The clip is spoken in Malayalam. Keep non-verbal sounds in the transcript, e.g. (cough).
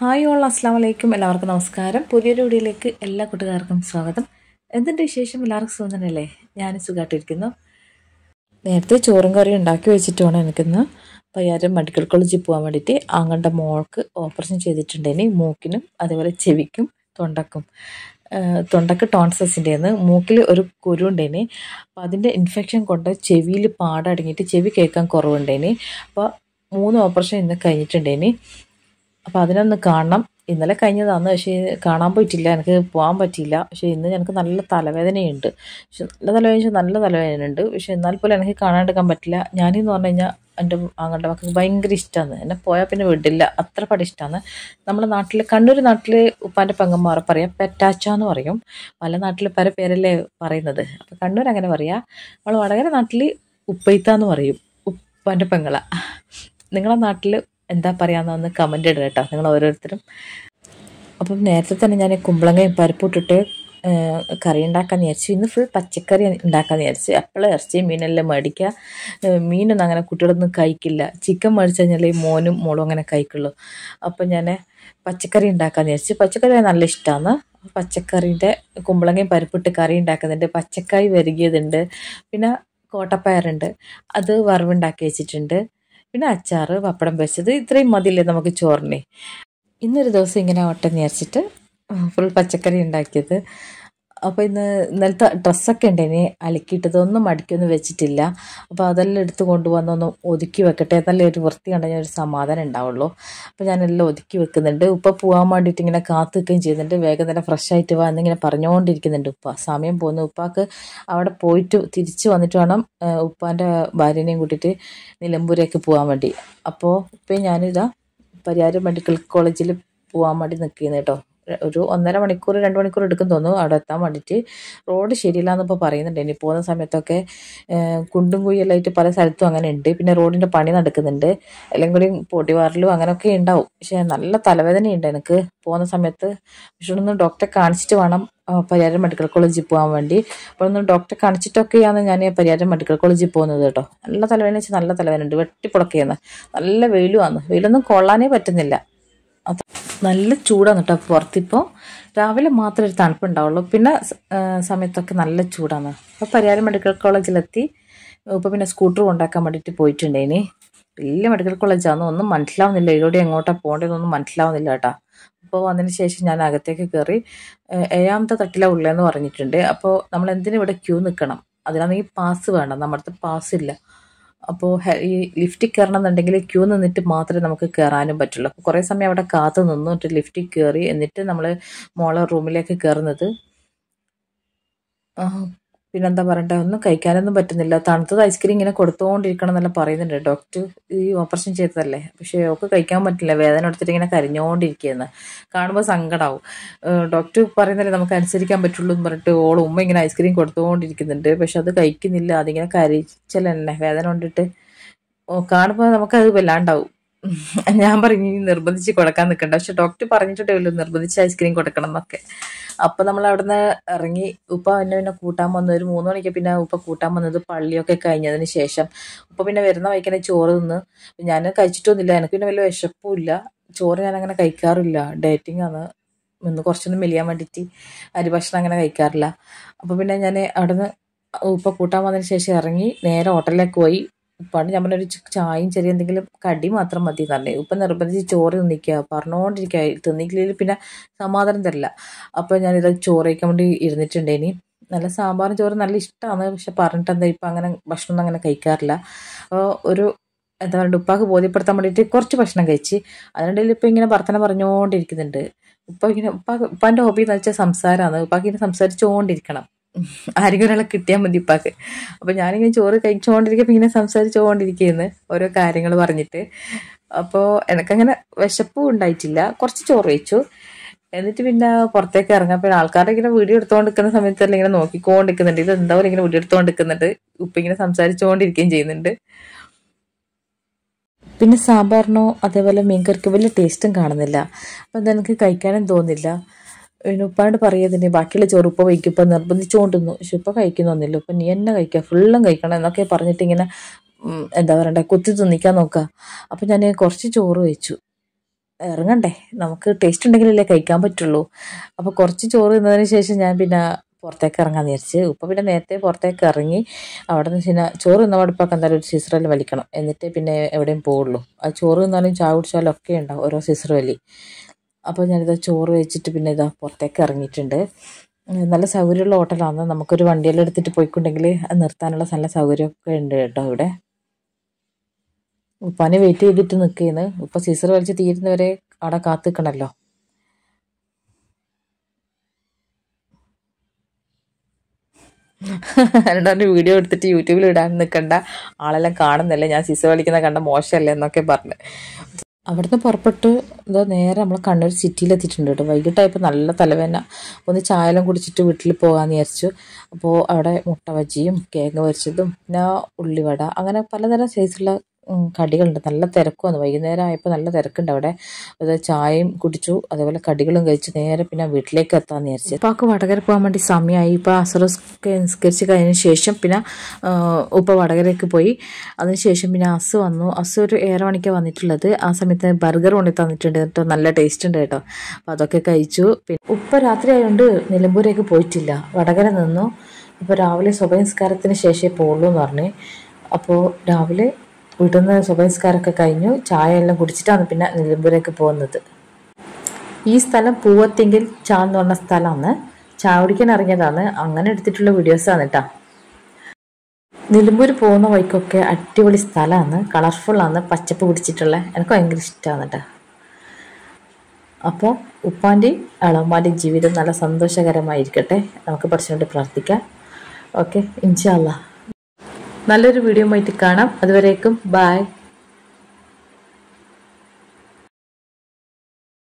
ഹായ് ഓൾ അസ്സാം വലൈക്കും എല്ലാവർക്കും നമസ്കാരം പുതിയൊരു വീഡിയോയിലേക്ക് എല്ലാ കൂട്ടുകാർക്കും സ്വാഗതം എന്തിൻ്റെ വിശേഷം എല്ലാവർക്കും സുഖം തന്നെയല്ലേ ഞാൻ സുഖമായിട്ടിരിക്കുന്നു നേരത്തെ ചോറും കറിയും ഉണ്ടാക്കി വെച്ചിട്ടാണ് എനിക്കിന്ന് പയ്യാരം മെഡിക്കൽ കോളേജിൽ പോകാൻ വേണ്ടിയിട്ട് ആങ്ങളുടെ മോൾക്ക് ഓപ്പറേഷൻ ചെയ്തിട്ടുണ്ടേനി മൂക്കിനും അതേപോലെ ചെവിക്കും തൊണ്ടക്കും തൊണ്ടക്ക് ടോൺസസിൻ്റെന്ന് മൂക്കിൽ ഒരു കുരുണ്ടേനി അപ്പം അതിൻ്റെ ഇൻഫെക്ഷൻ കൊണ്ട് ചെവിയിൽ പാടടങ്ങിയിട്ട് ചെവി കേൾക്കാൻ കുറവുണ്ടേനി അപ്പോൾ മൂന്ന് ഓപ്പറേഷൻ ഇന്ന് കഴിഞ്ഞിട്ടുണ്ടേനി അപ്പോൾ അതിനൊന്ന് കാണണം ഇന്നലെ കഴിഞ്ഞതാണ് പക്ഷേ കാണാൻ പറ്റില്ല എനിക്ക് പോകാൻ പറ്റിയില്ല പക്ഷേ ഇന്ന് എനിക്ക് നല്ല തലവേദനയുണ്ട് പക്ഷെ നല്ല തലവേദന നല്ല തലവേദനയുണ്ട് പക്ഷേ എന്നാൽ പോലും എനിക്ക് കാണാണ്ടെടുക്കാൻ പറ്റില്ല ഞാനെന്ന് പറഞ്ഞു കഴിഞ്ഞാൽ എൻ്റെ അങ്ങോട്ട് മക്കൾക്ക് ഭയങ്കര ഇഷ്ടമാണ് എന്നെ പോയാൽ പിന്നെ വിടില്ല അത്ര പടി ഇഷ്ടമാണ് നമ്മുടെ നാട്ടിൽ കണ്ണൂർ നാട്ടിൽ ഉപ്പാൻ്റെ പെങ്ങന്മാർ പറയാം പെറ്റാച്ച എന്ന് പറയും പല നാട്ടിൽ പല പേരല്ലേ പറയുന്നത് അപ്പോൾ കണ്ണൂർ അങ്ങനെ പറയാം നമ്മൾ വടകര നാട്ടിൽ ഉപ്പൈത്ത എന്ന് പറയും ഉപ്പാൻ്റെ പെങ്ങള നിങ്ങളുടെ നാട്ടിൽ എന്താ പറയാമെന്നൊന്ന് കമൻ്റ് ഇടണം കേട്ടോ നിങ്ങൾ ഓരോരുത്തരും അപ്പം നേരത്തെ തന്നെ ഞാൻ കുമ്പളങ്ങയും പരിപ്പൂട്ടിട്ട് കറി ഉണ്ടാക്കാൻ വിചാരിച്ചു ഇന്ന് ഫുൾ പച്ചക്കറി ഉണ്ടാക്കാൻ വിചാരിച്ചു അപ്പോൾ ഇറച്ചി മീനെല്ലാം മേടിക്കുക മീനൊന്നും അങ്ങനെ കുട്ടികളൊന്നും കഴിക്കില്ല ചിക്കൻ മേടിച്ചു കഴിഞ്ഞാൽ മോനും മോളും അങ്ങനെ കഴിക്കുള്ളൂ അപ്പം ഞാൻ പച്ചക്കറി ഉണ്ടാക്കാൻ വിചാരിച്ചു പച്ചക്കറി നല്ല ഇഷ്ടമാണ് പച്ചക്കറിൻ്റെ കുമ്പളങ്ങയും പരിപ്പിട്ട് കറി ഉണ്ടാക്കുന്നുണ്ട് പച്ചക്കായി വരികിയതുണ്ട് പിന്നെ കോട്ടപ്പയറുണ്ട് അത് വറവുണ്ടാക്കി വെച്ചിട്ടുണ്ട് പിന്നെ അച്ചാർ പപ്പടം വെച്ചത് ഇത്രയും മതിയില്ലേ നമുക്ക് ചോറിനെ ഇന്നൊരു ദിവസം ഇങ്ങനെ ഓട്ടം നേർച്ചിട്ട് ഫുൾ പച്ചക്കറി ഉണ്ടാക്കിയത് അപ്പോൾ ഇന്ന് ഇന്നലത്തെ ഡ്രസ്സൊക്കെ ഉണ്ട് ഇനി അലക്കിയിട്ടത് മടിക്കൊന്നും വെച്ചിട്ടില്ല അപ്പോൾ അതെല്ലാം എടുത്ത് കൊണ്ടുവന്നൊന്ന് ഒതുക്കി വെക്കട്ടെ നല്ല ഒരു വൃത്തി കണ്ടാൽ ഞാൻ ഒരു സമാധാനം ഉണ്ടാവുള്ളൂ അപ്പോൾ ഞാനെല്ലാം ഒതുക്കി വെക്കുന്നുണ്ട് ഉപ്പ പോകാൻ വേണ്ടിയിട്ട് ഇങ്ങനെ കാത്തു നിൽക്കുകയും ചെയ്യുന്നുണ്ട് വേഗം തന്നെ ഫ്രഷ് ആയിട്ട് വാ എന്നിങ്ങനെ പറഞ്ഞുകൊണ്ടിരിക്കുന്നുണ്ട് ഉപ്പ സമയം പോകുന്നു ഉപ്പാക്ക് അവിടെ പോയിട്ട് തിരിച്ച് വന്നിട്ട് വേണം ഉപ്പാൻ്റെ ഭാര്യനെയും കൂട്ടിയിട്ട് നിലമ്പൂരേക്ക് പോകാൻ വേണ്ടി അപ്പോൾ ഇപ്പം ഞാനിതാ പരിയാരം മെഡിക്കൽ കോളേജിൽ പോകാൻ വേണ്ടി നിൽക്കുന്നു കേട്ടോ ഒരു ഒന്നര മണിക്കൂർ രണ്ട് മണിക്കൂർ എടുക്കും തോന്നുന്നു അവിടെ എത്താൻ വേണ്ടിയിട്ട് റോഡ് ശരിയില്ല എന്നിപ്പോൾ പറയുന്നുണ്ട് ഇനി പോകുന്ന സമയത്തൊക്കെ കുണ്ടും കുയ്യെല്ലായിട്ട് പല സ്ഥലത്തും അങ്ങനെ ഉണ്ട് പിന്നെ റോഡിൻ്റെ പണി നടക്കുന്നുണ്ട് അല്ലെങ്കിൽ കൂടി പൊടിവാറിലും അങ്ങനെയൊക്കെ ഉണ്ടാവും പക്ഷേ നല്ല തലവേദനയുണ്ട് എനിക്ക് പോകുന്ന സമയത്ത് പക്ഷെ ഒന്ന് ഡോക്ടറെ കാണിച്ചിട്ട് വേണം പരിയാരം മെഡിക്കൽ കോളേജിൽ പോകാൻ വേണ്ടി അപ്പോൾ ഒന്ന് ഡോക്ടറെ കാണിച്ചിട്ടൊക്കെയാണ് ഞാൻ പരിയാരം മെഡിക്കൽ കോളേജിൽ പോകുന്നത് കേട്ടോ നല്ല തലവേദന വെച്ചാൽ നല്ല തലവേദന ഉണ്ട് വെട്ടിപ്പുളക്കുകയെന്ന് നല്ല വെയിലുമാണ് വെയിലൊന്നും കൊള്ളാനേ പറ്റുന്നില്ല നല്ല ചൂടാണ് കേട്ടോ പുറത്തിപ്പോൾ രാവിലെ മാത്രമേ ഒരു തണുപ്പുണ്ടാവുള്ളൂ പിന്നെ സമയത്തൊക്കെ നല്ല ചൂടാണ് അപ്പോൾ പരിയാരം മെഡിക്കൽ കോളേജിലെത്തി ഇപ്പോൾ പിന്നെ സ്കൂട്ടർ കൊണ്ടാക്കാൻ വേണ്ടിയിട്ട് പോയിട്ടുണ്ടേനി വലിയ മെഡിക്കൽ കോളേജാണ് ഒന്നും മനസ്സിലാവുന്നില്ല ഇതിലൂടെ എങ്ങോട്ടാണ് പോകേണ്ടതെന്നൊന്നും മനസ്സിലാവുന്നില്ല കേട്ടോ അപ്പോൾ വന്നതിന് ശേഷം ഞാൻ അകത്തേക്ക് കയറി ഏഴാമത്തെ തട്ടിലാണ് ഉള്ളതെന്ന് പറഞ്ഞിട്ടുണ്ട് അപ്പോൾ നമ്മൾ എന്തിനും ഇവിടെ ക്യൂ നിൽക്കണം അതിനാണെങ്കിൽ പാസ് വേണം നമ്മുടെ അടുത്ത് പാസ് ഇല്ല അപ്പോൾ ഈ ലിഫ്റ്റിൽ കയറണം എന്നുണ്ടെങ്കിൽ ക്യൂ നിന്നിട്ട് മാത്രമേ നമുക്ക് കയറാനും പറ്റുള്ളൂ കുറേ സമയം അവിടെ കാത്തു നിന്നിട്ട് ലിഫ്റ്റിൽ കയറി എന്നിട്ട് നമ്മൾ മോളെ റൂമിലേക്ക് കയറുന്നത് എന്താ പറയണ്ടേ ഒന്നും കഴിക്കാനൊന്നും പറ്റുന്നില്ല തണുത്തത് ഐസ്ക്രീം ഇങ്ങനെ കൊടുത്തുകൊണ്ടിരിക്കണം എന്നെല്ലാം പറയുന്നുണ്ട് ഡോക്ടർ ഈ ഓപ്പറേഷൻ ചെയ്തതല്ലേ പക്ഷേ ഒക്കെ കഴിക്കാൻ പറ്റില്ല വേദന എടുത്തിട്ട് ഇങ്ങനെ കരഞ്ഞുകൊണ്ടിരിക്കുകയെന്ന് കാണുമ്പോൾ സങ്കടമാവും ഡോക്ടർ പറയുന്നല്ലേ നമുക്ക് അനുസരിക്കാൻ പറ്റുള്ളൂ എന്ന് പറഞ്ഞിട്ട് ഓൾ ഉമ്മ ഇങ്ങനെ ഐസ്ക്രീം കൊടുത്തുകൊണ്ടിരിക്കുന്നുണ്ട് പക്ഷെ അത് കഴിക്കുന്നില്ല അതിങ്ങനെ കരിച്ചല്ലേ വേദന കൊണ്ടിട്ട് കാണുമ്പോൾ നമുക്കത് വല്ലാണ്ടാവും (laughs) ഞാൻ പറഞ്ഞു നിർബന്ധിച്ച് കൊടുക്കാൻ നിൽക്കണ്ട പക്ഷെ ഡോക്ടർ പറഞ്ഞിട്ടേ നിർബന്ധിച്ച് ഐസ്ക്രീം കൊടുക്കണം എന്നൊക്കെ അപ്പൊ നമ്മൾ അവിടുന്ന് ഇറങ്ങി ഉപ്പ എന്നെ പിന്നെ കൂട്ടാൻ വന്നു ഒരു മൂന്ന് മണിക്ക് പിന്നെ ഉപ്പ കൂട്ടാൻ വന്നത് പള്ളിയൊക്കെ കഴിഞ്ഞതിന് ശേഷം ഉപ്പ പിന്നെ വരുന്ന വൈക്കനെ ചോറ് നിന്ന് ഞാൻ കഴിച്ചിട്ടൊന്നുമില്ല എനിക്ക് പിന്നെ വലിയ ഇല്ല ചോറ് ഞാൻ അങ്ങനെ കഴിക്കാറില്ല ഡേറ്റിംഗ് ആണ് ഇന്ന് കുറച്ചൊന്നും മെലിയാൻ വേണ്ടിയിട്ട് അരി ഭക്ഷണം അങ്ങനെ കഴിക്കാറില്ല അപ്പോൾ പിന്നെ ഞാൻ അവിടുന്ന് ഉപ്പ കൂട്ടാൻ വന്നതിന് ശേഷം ഇറങ്ങി നേരെ ഹോട്ടലിലേക്ക് പോയി പണ്ട് ഞാൻ പറഞ്ഞൊരു ചായയും ചെറിയ എന്തെങ്കിലും കടി മാത്രം മതി തന്നെ ഉപ്പ നിർബന്ധിച്ച് ചോറ് തിന്നിക്കുക പറഞ്ഞുകൊണ്ടിരിക്കുക തിന്നിക്കില്ലെങ്കിൽ പിന്നെ സമാധാനം തരില്ല അപ്പോൾ ഞാനിത് ചോറ് വേണ്ടി ഇരുന്നിട്ടുണ്ടേനി നല്ല സാമ്പാറും ചോറും നല്ല ഇഷ്ടമാണ് പക്ഷെ പറഞ്ഞിട്ട് എന്താ ഇപ്പം അങ്ങനെ ഭക്ഷണമൊന്നും അങ്ങനെ കഴിക്കാറില്ല അപ്പോൾ ഒരു എന്താ പറയുക ഉപ്പാക്ക് ബോധ്യപ്പെടുത്താൻ വേണ്ടിയിട്ട് കുറച്ച് ഭക്ഷണം കഴിച്ച് അതിനിടയിൽ ഇപ്പം ഇങ്ങനെ ഭർത്തനം പറഞ്ഞുകൊണ്ടിരിക്കുന്നുണ്ട് ഉപ്പ ഇങ്ങനെ ഉപ്പ ഉപ്പാൻ്റെ ഹോബി എന്ന് വെച്ചാൽ സംസാരമാണ് ഉപ്പാക്ക് ഇങ്ങനെ സംസാരിച്ചുകൊണ്ടിരിക്കണം ആരെങ്കിലും ഒരാളെ കിട്ടിയാൽ മതി ഇപ്പാക്ക് അപ്പൊ ഞാനിങ്ങനെ ചോറ് പിന്നെ സംസാരിച്ചു സംസാരിച്ചുകൊണ്ടിരിക്കുകയെന്ന് ഓരോ കാര്യങ്ങൾ പറഞ്ഞിട്ട് അപ്പോൾ എനിക്കങ്ങനെ വിശപ്പും ഉണ്ടായിട്ടില്ല കുറച്ച് ചോറ് കഴിച്ചു എന്നിട്ട് പിന്നെ പുറത്തേക്ക് ഇറങ്ങാൻ പിന്നെ ആൾക്കാരുടെ ഇങ്ങനെ വീഡിയോ എടുത്തുകൊണ്ടിരിക്കുന്ന നിൽക്കുന്ന സമയത്ത് ഇങ്ങനെ നോക്കിക്കൊണ്ടിരിക്കുന്നുണ്ട് ഇത് പോലെ ഇങ്ങനെ വീഡിയോ എടുത്തുകൊണ്ട് നിൽക്കുന്നുണ്ട് ഇങ്ങനെ സംസാരിച്ചുകൊണ്ടിരിക്കുകയും ചെയ്യുന്നുണ്ട് പിന്നെ സാമ്പാറിനോ അതേപോലെ മീൻകറിക്ക് വലിയ ടേസ്റ്റും കാണുന്നില്ല അപ്പം എനിക്ക് കഴിക്കാനും തോന്നില്ല ഉപ്പാണ്ട് പറയതിന് ബാക്കിയുള്ള ചോറ് ഉപ്പ വയ്ക്കും ഇപ്പം നിർബന്ധിച്ചുകൊണ്ടിരുന്നു പക്ഷെ ഉപ്പ കഴിക്കുന്നൊന്നുമില്ല ഇപ്പം നീ എന്നെ കഴിക്കുക ഫുള്ളും കഴിക്കണം എന്നൊക്കെ പറഞ്ഞിട്ട് ഇങ്ങനെ എന്താ പറയണ്ട കുത്തി തിന്നിക്കാൻ നോക്കുക അപ്പം ഞാൻ കുറച്ച് ചോറ് വെച്ചു ഇറങ്ങണ്ടേ നമുക്ക് ടേസ്റ്റ് ഉണ്ടെങ്കിലല്ലേ കഴിക്കാൻ പറ്റുള്ളൂ അപ്പോൾ കുറച്ച് ചോറ് തിന്നതിന് ശേഷം ഞാൻ പിന്നെ പുറത്തേക്ക് ഇറങ്ങാൻ വിചാരിച്ച് ഉപ്പ പിന്നെ നേരത്തെ പുറത്തേക്ക് ഇറങ്ങി അവിടെ നിന്ന് പിന്നെ ചോറ് തിന്ന പടുപ്പൊക്കെ എന്തായാലും ഒരു സിസറിൽ വലിക്കണം എന്നിട്ട് പിന്നെ എവിടെയും പോവുള്ളൂ ആ ചോറ് തിന്നാലും ചായ കുടിച്ചാലും ഒക്കെ ഉണ്ടാവും ഓരോ സിസർ വലി അപ്പോൾ ഞാനിതാ ചോറ് വെച്ചിട്ട് പിന്നെ ഇതാ പുറത്തേക്ക് ഇറങ്ങിയിട്ടുണ്ട് നല്ല സൗകര്യമുള്ള ഹോട്ടലാണ് നമുക്കൊരു വണ്ടിയെല്ലാം എടുത്തിട്ട് പോയിക്കൊണ്ടെങ്കിൽ നിർത്താനുള്ള നല്ല സൗകര്യമൊക്കെ ഉണ്ട് കേട്ടോ ഇവിടെ ഉപ്പാനെ വെയിറ്റ് ചെയ്തിട്ട് നിൽക്കുകയെന്ന് ഉപ്പ സീസർ വലിച്ച് തീരുന്നവരെ അവിടെ കാത്തു നിൽക്കണമല്ലോ അല്ലാണ്ട് വീഡിയോ എടുത്തിട്ട് യൂട്യൂബിൽ ഇടാൻ നിൽക്കണ്ട ആളെല്ലാം കാണുന്നില്ല ഞാൻ സിസ വലിക്കുന്ന കണ്ട മോശമല്ലേ എന്നൊക്കെ പറഞ്ഞു അവിടുന്ന് പുറപ്പെട്ട് എന്താ നേരെ നമ്മൾ കണ്ണൂർ എത്തിയിട്ടുണ്ട് കേട്ടോ വൈകിട്ടായപ്പോൾ നല്ല തലവേദന ഒന്ന് ചായലും കുടിച്ചിട്ട് വീട്ടിൽ പോകാമെന്ന് വിചാരിച്ചു അപ്പോൾ അവിടെ മുട്ട ബജിയും കേക്ക് പൊരിച്ചതും പിന്നെ ഉള്ളിവട അങ്ങനെ പലതരം സൈസുള്ള കടികളുണ്ട് നല്ല തിരക്കുമാണ് വൈകുന്നേരം ആയപ്പോൾ നല്ല തിരക്കുണ്ട് അവിടെ അത് ചായയും കുടിച്ചു അതേപോലെ കടികളും കഴിച്ച് നേരെ പിന്നെ വീട്ടിലേക്ക് എത്താമെന്ന് വിചാരിച്ചു ആക്ക് വടകര പോകാൻ വേണ്ടി സമയമായി ഇപ്പോൾ അസറൊക്കെ നിസ്കരിച്ച് കഴിഞ്ഞ ശേഷം പിന്നെ ഉപ്പ വടകരയ്ക്ക് പോയി അതിനുശേഷം പിന്നെ അസ് വന്നു അസ് ഒരു ഏറെ മണിക്ക് വന്നിട്ടുള്ളത് ആ സമയത്ത് ബർഗർ കൊണ്ടു തന്നിട്ടുണ്ട് കേട്ടോ നല്ല ടേസ്റ്റ് ഉണ്ട് കേട്ടോ അപ്പോൾ അതൊക്കെ കഴിച്ചു പിന്നെ ഉപ്പ രാത്രി ആയതുകൊണ്ട് നിലമ്പൂരേക്ക് പോയിട്ടില്ല വടകര നിന്നു അപ്പോൾ രാവിലെ സ്വഭ ശേഷമേ പോകുള്ളൂ എന്ന് പറഞ്ഞു അപ്പോൾ രാവിലെ വീട്ടിൽ നിന്ന് സുഭസ്കാരമൊക്കെ കഴിഞ്ഞു ചായ എല്ലാം കുടിച്ചിട്ടാണ് പിന്നെ നിലമ്പൂരേക്ക് പോകുന്നത് ഈ സ്ഥലം പൂവത്തിങ്കിൽ ചാ എന്ന് പറഞ്ഞ സ്ഥലമാണ് ചായ കുടിക്കാൻ അറിഞ്ഞതാണ് അങ്ങനെ എടുത്തിട്ടുള്ള വീഡിയോസാണ് കേട്ടോ നിലമ്പൂർ പോകുന്ന വഴിക്കൊക്കെ അടിപൊളി സ്ഥലമാണ് കളർഫുള്ളാണ് പച്ചപ്പ് പിടിച്ചിട്ടുള്ള എനിക്ക് ഭയങ്കര ഇഷ്ടമാണ് കേട്ടോ അപ്പോൾ ഉപ്പാൻ്റെയും അളവന്മാൻ്റെയും ജീവിതം നല്ല സന്തോഷകരമായിരിക്കട്ടെ നമുക്ക് പഠിച്ചുകൊണ്ട് പ്രാർത്ഥിക്കാം ഓക്കെ ഇൻഷാല്ലാ നല്ലൊരു വീഡിയോ ആയിട്ട് കാണാം അതുവരേക്കും ബൈ